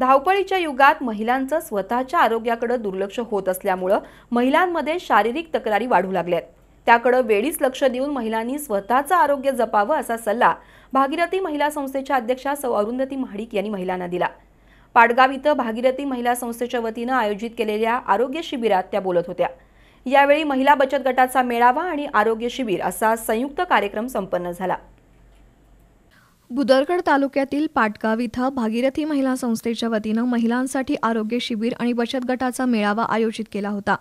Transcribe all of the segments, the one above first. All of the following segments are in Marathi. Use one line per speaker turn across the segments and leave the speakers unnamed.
धावपळीच्या युगात महिलांचं स्वतःच्या आरोग्याकडे दुर्लक्ष होत असल्यामुळं महिलांमध्ये शारीरिक तक्रारी वाढू लागल्यात त्याकडे वेळीच लक्ष देऊन महिलांनी स्वतःचं आरोग्य जपावं असा सल्ला भागीरथी महिला संस्थेच्या अध्यक्षा सौ अरुंधती महाडिक यांनी महिलांना दिला पाडगाव इथं भागीरथी महिला संस्थेच्या वतीनं आयोजित केलेल्या आरोग्य शिबिरात त्या बोलत होत्या यावेळी महिला बचत गटाचा मेळावा आणि आरोग्य शिबिर असा संयुक्त कार्यक्रम संपन्न झाला
बुदरगड तालुक्यातील पाटगाव इथं भागीरथी महिला संस्थेच्या वतीनं महिलांसाठी आरोग्य शिबिर आणि बचत गटाचा मेळावा आयोजित केला होता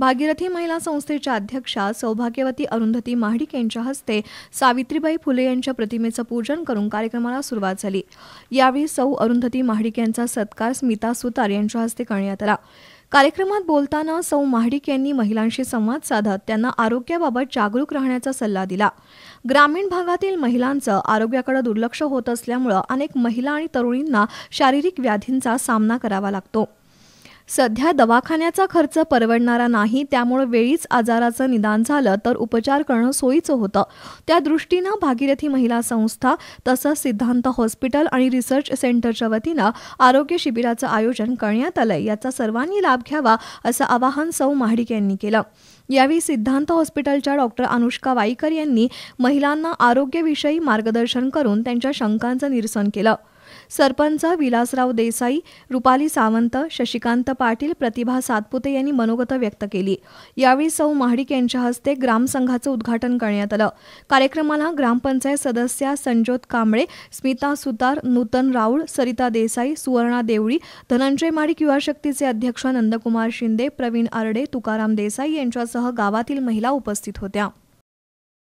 भागीरथी महिला संस्थेच्या अध्यक्षा सौभाग्यवती अरुंधती महाडिक यांच्या हस्ते सावित्रीबाई फुले यांच्या प्रतिमेचं पूजन करून कार्यक्रमाला सुरुवात झाली यावेळी सौ अरुंधती महाडिक यांचा सत्कार स्मिता सुतार यांच्या हस्ते करण्यात आला कार्यक्रमात बोलताना सौ महाडिक यांनी महिलांशी संवाद साधत त्यांना आरोग्याबाबत जागरूक राहण्याचा सल्ला दिला ग्रामीण भागातील महिलांचं आरोग्याकडे दुर्लक्ष होत असल्यामुळं अनेक महिला आणि तरुणींना शारीरिक व्याधींचा सामना करावा लागतो सध्या दवाखान्याचा खर्च परवडणारा नाही त्यामुळे वेळीच आजाराचं निदान झालं तर उपचार करणं सोयीचं होतं त्या दृष्टीनं भागीरथी महिला संस्था तसंच सिद्धांत हॉस्पिटल आणि रिसर्च सेंटरच्या वतीनं आरोग्य शिबिराचं आयोजन करण्यात आलंय याचा सर्वांनी लाभ घ्यावा असं आवाहन सौ महाडिक यांनी केलं यावेळी सिद्धांत हॉस्पिटलच्या डॉक्टर अनुष्का वाईकर यांनी महिलांना आरोग्यविषयी मार्गदर्शन करून त्यांच्या शंकांचं निरसन केलं सरपंच विलासराव देसाई रुपाली सावंत शशिकांत पाटील प्रतिभा सातपुते यांनी मनोगत व्यक्त केली यावेळी सौ महाडिक यांच्या हस्ते ग्रामसंघाचं उद्घाटन करण्यात आलं कार्यक्रमाला ग्रामपंचायत सदस्या संजोत कांबळे स्मिता सुतार नूतन राऊळ सरिता देसाई सुवर्णा देवळी धनंजय माडिक युवा शक्तीचे अध्यक्ष नंदकुमार शिंदे प्रवीण आरडे तुकाराम देसाई यांच्यासह गावातील महिला उपस्थित होत्या